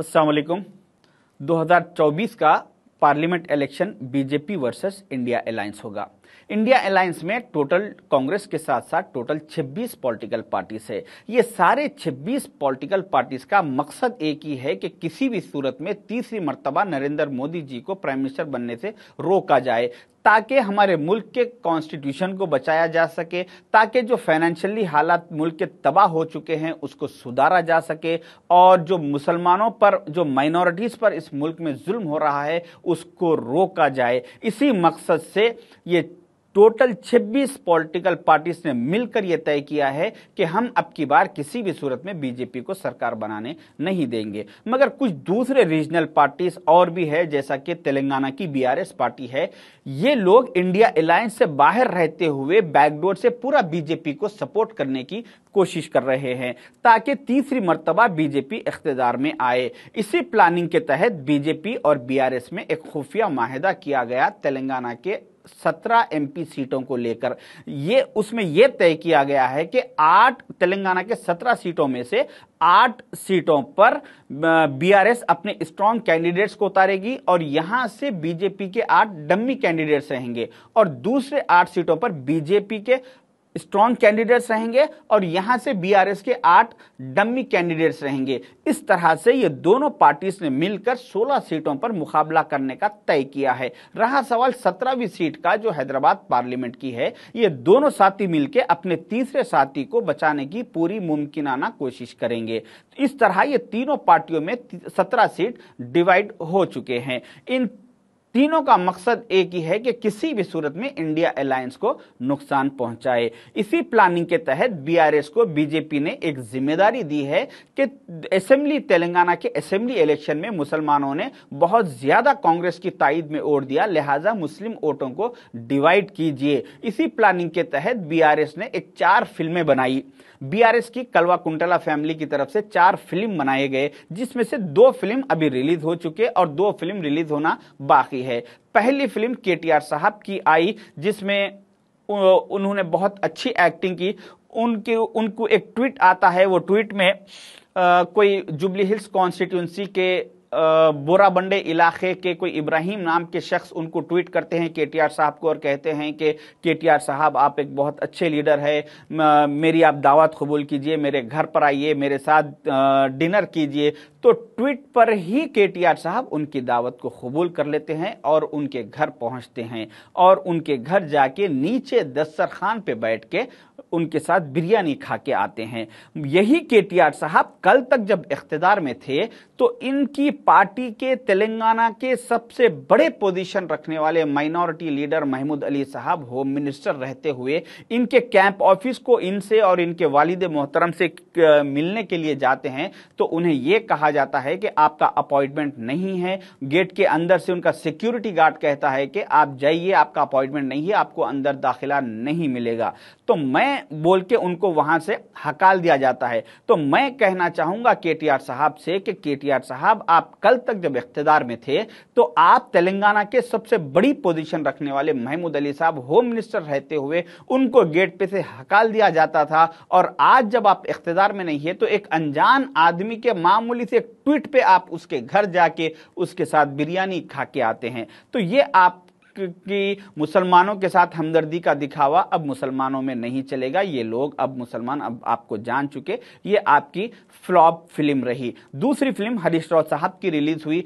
असलकुम 2024 का parliament election BJP versus India alliance होगा इंडिया अलायंस में टोटल कांग्रेस के साथ साथ टोटल 26 पॉलिटिकल पार्टीज है ये सारे 26 पॉलिटिकल पार्टीज का मकसद एक ही है कि किसी भी सूरत में तीसरी मरतबा नरेंद्र मोदी जी को प्राइम मिनिस्टर बनने से रोका जाए ताकि हमारे मुल्क के कॉन्स्टिट्यूशन को बचाया जा सके ताकि जो फाइनेंशियली हालात मुल्क के तबाह हो चुके हैं उसको सुधारा जा सके और जो मुसलमानों पर जो माइनॉरिटीज़ पर इस मुल्क में जुल्म हो रहा है उसको रोका जाए इसी मकसद से ये टोटल 26 पॉलिटिकल पार्टीज ने मिलकर यह तय किया है कि हम अब की बार किसी भी सूरत में बीजेपी को सरकार बनाने नहीं देंगे मगर कुछ दूसरे रीजनल पार्टीज और भी है जैसा कि तेलंगाना की बीआरएस पार्टी है ये लोग इंडिया अलायंस से बाहर रहते हुए बैकडोर से पूरा बीजेपी को सपोर्ट करने की कोशिश कर रहे हैं ताकि तीसरी मरतबा बीजेपी इकतदार में आए इसी प्लानिंग के तहत बीजेपी और बीआरएस में एक खुफिया माहिदा किया गया तेलंगाना के सत्रह एमपी सीटों को लेकर ये उसमें यह तय किया गया है कि आठ तेलंगाना के सत्रह सीटों में से आठ सीटों पर बीआरएस अपने स्ट्रांग कैंडिडेट्स को उतारेगी और यहां से बीजेपी के आठ डम्मी कैंडिडेट्स रहेंगे और दूसरे आठ सीटों पर बीजेपी के स्ट्रॉन्ग कैंडिडेट्स रहेंगे और यहां से बीआरएस के आठ डम्मी कैंडिडेट्स रहेंगे इस तरह से ये दोनों पार्टीज ने मिलकर 16 सीटों पर मुकाबला करने का तय किया है रहा सवाल 17वीं सीट का जो हैदराबाद पार्लियामेंट की है ये दोनों साथी मिलकर अपने तीसरे साथी को बचाने की पूरी मुमकिनाना कोशिश करेंगे इस तरह ये तीनों पार्टियों में सत्रह सीट डिवाइड हो चुके हैं इन तीनों का मकसद एक ही है कि किसी भी सूरत में इंडिया अलायंस को नुकसान पहुंचाए इसी प्लानिंग के तहत बीआरएस को बीजेपी ने एक जिम्मेदारी दी है कि असेंबली तेलंगाना के असेंबली इलेक्शन में मुसलमानों ने बहुत ज्यादा कांग्रेस की ताइद में ओढ़ दिया लिहाजा मुस्लिम वोटों को डिवाइड कीजिए इसी प्लानिंग के तहत बी ने एक चार फिल्में बनाई बीआरएस की कलवा कुंटला फैमिली की तरफ से चार फिल्म बनाए गए जिसमें से दो फिल्म अभी रिलीज हो चुके और दो फिल्म रिलीज होना बाकी जाती है पहली फिल्म के साहब की आई जिसमें उन्होंने बहुत अच्छी एक्टिंग की उनके उनको एक ट्वीट आता है वो ट्वीट में आ, कोई जुबली हिल्स कॉन्स्टिट्यूंसी के बोराबंडे इलाके के कोई इब्राहिम नाम के शख्स उनको ट्वीट करते हैं केटीआर साहब को और कहते हैं कि केटीआर साहब आप एक बहुत अच्छे लीडर है मेरी आप दावत कबूल कीजिए मेरे घर पर आइए मेरे साथ डिनर कीजिए तो ट्वीट पर ही केटीआर साहब उनकी दावत को कबूल कर लेते हैं और उनके घर पहुंचते हैं और उनके घर जाके नीचे दस्तरखान पे बैठ के उनके साथ बिरयानी खा के आते हैं यही के साहब कल तक जब इकतदार में थे तो इनकी पार्टी के तेलंगाना के सबसे बड़े पोजीशन रखने वाले माइनॉरिटी लीडर महमूद अली साहब होम मिनिस्टर रहते हुए इनके कैंप ऑफिस को इनसे और इनके वालिद मोहतरम से मिलने के लिए जाते हैं तो उन्हें यह कहा जाता है कि आपका अपॉइंटमेंट नहीं है गेट के अंदर से उनका सिक्योरिटी गार्ड कहता है कि आप जाइए आपका अपॉइंटमेंट नहीं है आपको अंदर दाखिला नहीं मिलेगा तो मैं बोल के उनको वहां से हकाल दिया जाता है तो मैं कहना चाहूंगा के साहब से कि के साहब आप कल तक जब इकतदार में थे तो आप तेलंगाना के सबसे बड़ी पोजीशन रखने वाले महमूद अली साहब होम मिनिस्टर रहते हुए उनको गेट पे से हकाल दिया जाता था और आज जब आप इकतदार में नहीं है तो एक अनजान आदमी के मामूली से ट्वीट पे आप उसके घर जाके उसके साथ बिरयानी खा के आते हैं तो ये आप की मुसलमानों के साथ हमदर्दी का दिखावा अब मुसलमानों में नहीं चलेगा ये लोग अब मुसलमान अब आपको जान चुके ये आपकी फ्लॉप फिल्म रही दूसरी फिल्म हरीश राव साहब की रिलीज हुई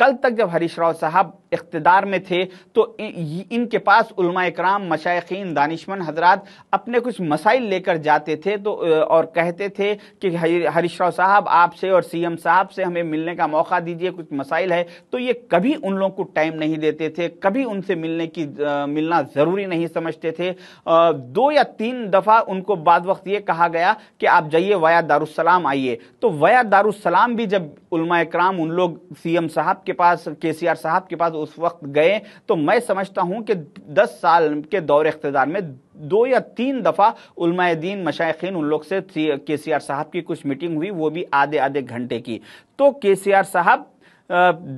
कल तक जब हरीश राव साहब इकतदार में थे तो इनके पास कराम मशाइन दानिशमन हजरात अपने कुछ मसाइल लेकर जाते थे तो और कहते थे कि हरीश राव साहब आपसे और सीएम साहब से हमें मिलने का मौका दीजिए कुछ मसाइल है तो ये कभी उन लोगों को टाइम नहीं देते थे कभी उनसे मिलने की आ, मिलना ज़रूरी नहीं समझते थे आ, दो या तीन दफ़ा उनको बाद वक्त ये कहा गया कि आप जाइए वाया दारुसलाम आइए तो वाया दारुसलाम भी जब इकराम उन लोग एम साहब साहब के पास केसीआर साहब के पास उस वक्त गए तो मैं समझता हूं कि दस साल के दौर इकतदार में दो या तीन दफ़ा दीन मशाइन उन लोग से के सी आर साहब की कुछ मीटिंग हुई वो भी आधे आधे घंटे की तो के सी आर साहब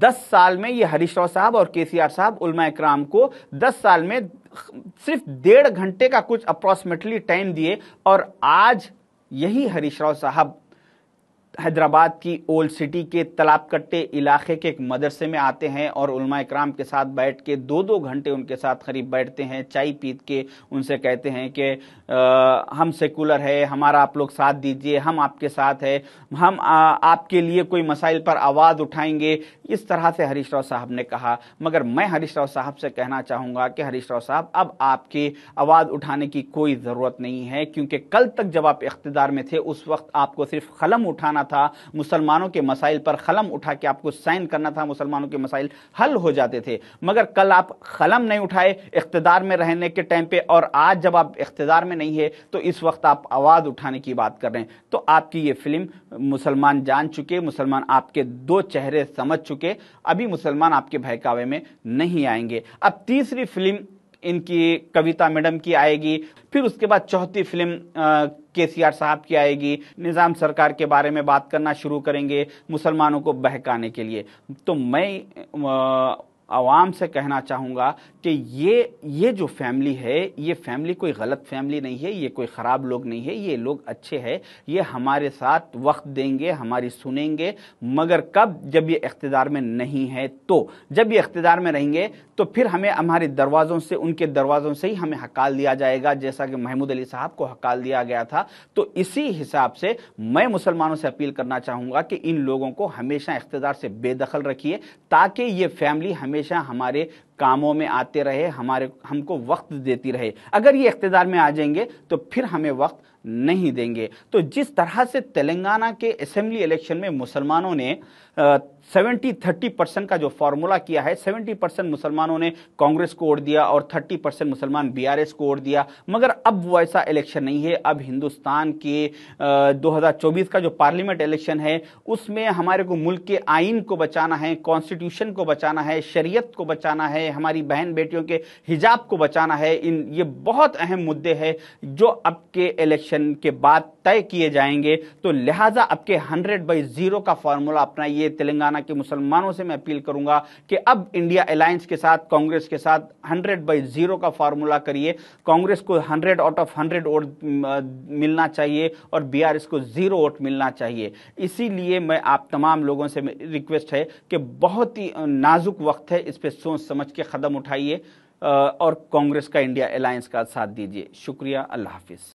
दस साल में ये हरीश राव साहब और के सी आर साहब उलमा इक्राम को दस साल में सिर्फ डेढ़ घंटे का कुछ अप्रॉक्सीमेटली टाइम दिए और आज यही हरीश राव साहब हैदराबाद की ओल्ड सिटी के तलाब कट्टे इलाके के एक मदरसे में आते हैं और कराम के साथ बैठ के दो दो घंटे उनके साथ करीब बैठते हैं चाय पीत के उनसे कहते हैं कि हम सेकुलर है हमारा आप लोग साथ दीजिए हम आपके साथ है हम आ, आपके लिए कोई मसाइल पर आवाज़ उठाएंगे इस तरह से हरीश राव साहब ने कहा मगर मैं हरीश राव साहब से कहना चाहूँगा कि हरीश राव साहब अब आपकी आवाज़ उठाने की कोई ज़रूरत नहीं है क्योंकि कल तक जब आप इकतदार में थे उस वक्त आपको सिर्फ कलम उठाना करना था मुसलमानों के मसाइल पर कलम उठा के आपको साइन करना था मुसलमानों के मसाइल हल हो जाते थे मगर कल आप कलम नहीं उठाए इकतदार में रहने के टाइम पे और आज जब आप इकतदार में नहीं है तो इस वक्त आप आवाज़ उठाने की बात कर रहे हैं तो आपकी ये फिल्म मुसलमान जान चुके मुसलमान आपके दो चेहरे समझ चुके अभी मुसलमान आपके बहकावे में नहीं आएंगे अब तीसरी फिल्म इनकी कविता मैडम की आएगी फिर उसके बाद चौथी फिल्म के सी आर साहब की आएगी निज़ाम सरकार के बारे में बात करना शुरू करेंगे मुसलमानों को बहकाने के लिए तो मैं आ, आवाम से कहना चाहूँगा कि ये ये जो फैमिली है ये फैमिली कोई गलत फैमिली नहीं है ये कोई ख़राब लोग नहीं है ये लोग अच्छे हैं ये हमारे साथ वक्त देंगे हमारी सुनेंगे मगर कब जब ये इकतदार में नहीं है तो जब ये इकतदार में रहेंगे तो फिर हमें हमारे दरवाज़ों से उनके दरवाज़ों से ही हमें हकाल दिया जाएगा जैसा कि महमूद अली साहब को हकाल दिया गया था तो इसी हिसाब से मैं मुसलमानों से अपील करना चाहूँगा कि इन लोगों को हमेशा इकतदार से बेदखल रखिए ताकि ये फैमिली हमेशा हमेशा हमारे कामों में आते रहे हमारे हमको वक्त देती रहे अगर ये इकतदार में आ जाएंगे तो फिर हमें वक्त नहीं देंगे तो जिस तरह से तेलंगाना के असेंबली इलेक्शन में मुसलमानों ने सेवेंटी थर्टी परसेंट का जो फॉर्मूला किया है सेवेंटी परसेंट मुसलमानों ने कांग्रेस को वोट दिया और थर्टी परसेंट मुसलमान बीआरएस को वोट दिया मगर अब वैसा इलेक्शन नहीं है अब हिंदुस्तान के दो का जो पार्लियामेंट इलेक्शन है उसमें हमारे को मुल्क के आइन को बचाना है कॉन्स्टिट्यूशन को बचाना है शरीयत को बचाना है हमारी बहन बेटियों के हिजाब को बचाना है इन ये बहुत अहम मुद्दे हैं जो अब के इलेक्शन के बाद तय किए जाएंगे तो लिहाजा अब के हंड्रेड बाई जीरो का फॉर्मूला अपना ये तेलंगाना हालांकि के मुसलमानों से मैं अपील करूंगा कि अब इंडिया अलायंस के साथ कांग्रेस के साथ 100 बाई जीरो का फार्मूला करिए कांग्रेस को 100 आउट ऑफ 100 वोट मिलना चाहिए और बीआरएस को जीरो वोट मिलना चाहिए इसीलिए मैं आप तमाम लोगों से रिक्वेस्ट है कि बहुत ही नाजुक वक्त है इस पर सोच समझ के कदम उठाइए और कांग्रेस का इंडिया अलायंस का साथ दीजिए शुक्रिया अल्लाह हाफिज़